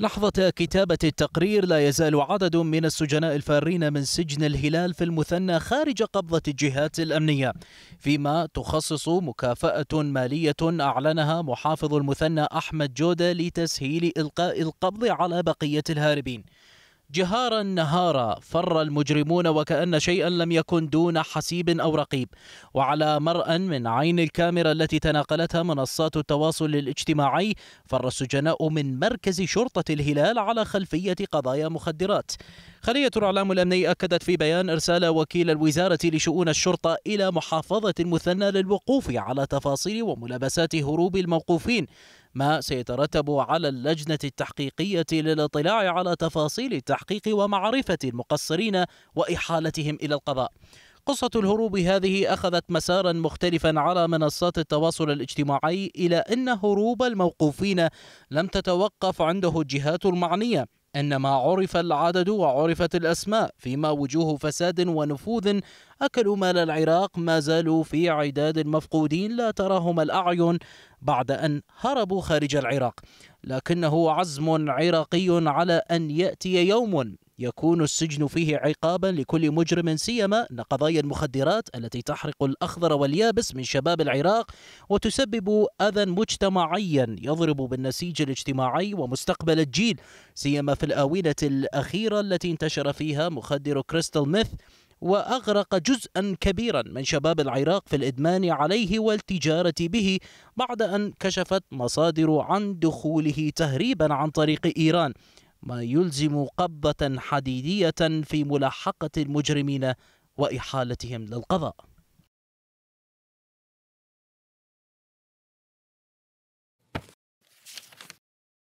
لحظة كتابة التقرير لا يزال عدد من السجناء الفارين من سجن الهلال في المثنى خارج قبضة الجهات الأمنية فيما تخصص مكافأة مالية أعلنها محافظ المثنى أحمد جودة لتسهيل إلقاء القبض على بقية الهاربين جهارا نهارا فر المجرمون وكأن شيئا لم يكن دون حسيب أو رقيب وعلى مرأى من عين الكاميرا التي تناقلتها منصات التواصل الاجتماعي فر السجناء من مركز شرطة الهلال على خلفية قضايا مخدرات خلية الإعلام الأمني أكدت في بيان إرسال وكيل الوزارة لشؤون الشرطة إلى محافظة المثنى للوقوف على تفاصيل وملابسات هروب الموقوفين ما سيترتب على اللجنة التحقيقية للاطلاع على تفاصيل التحقيق ومعرفة المقصرين وإحالتهم إلى القضاء قصة الهروب هذه أخذت مسارا مختلفا على منصات التواصل الاجتماعي إلى أن هروب الموقوفين لم تتوقف عنده الجهات المعنية انما عرف العدد وعرفت الاسماء فيما وجوه فساد ونفوذ اكلوا مال العراق ما زالوا في عداد المفقودين لا تراهم الاعين بعد ان هربوا خارج العراق لكنه عزم عراقي على ان ياتي يوم يكون السجن فيه عقابا لكل مجرم سيما أن قضايا المخدرات التي تحرق الأخضر واليابس من شباب العراق وتسبب أذى مجتمعيا يضرب بالنسيج الاجتماعي ومستقبل الجيل سيما في الآونة الأخيرة التي انتشر فيها مخدر كريستال ميث واغرق جزءا كبيرا من شباب العراق في الادمان عليه والتجاره به بعد ان كشفت مصادر عن دخوله تهريبا عن طريق ايران ما يلزم قبة حديدية في ملاحقة المجرمين وإحالتهم للقضاء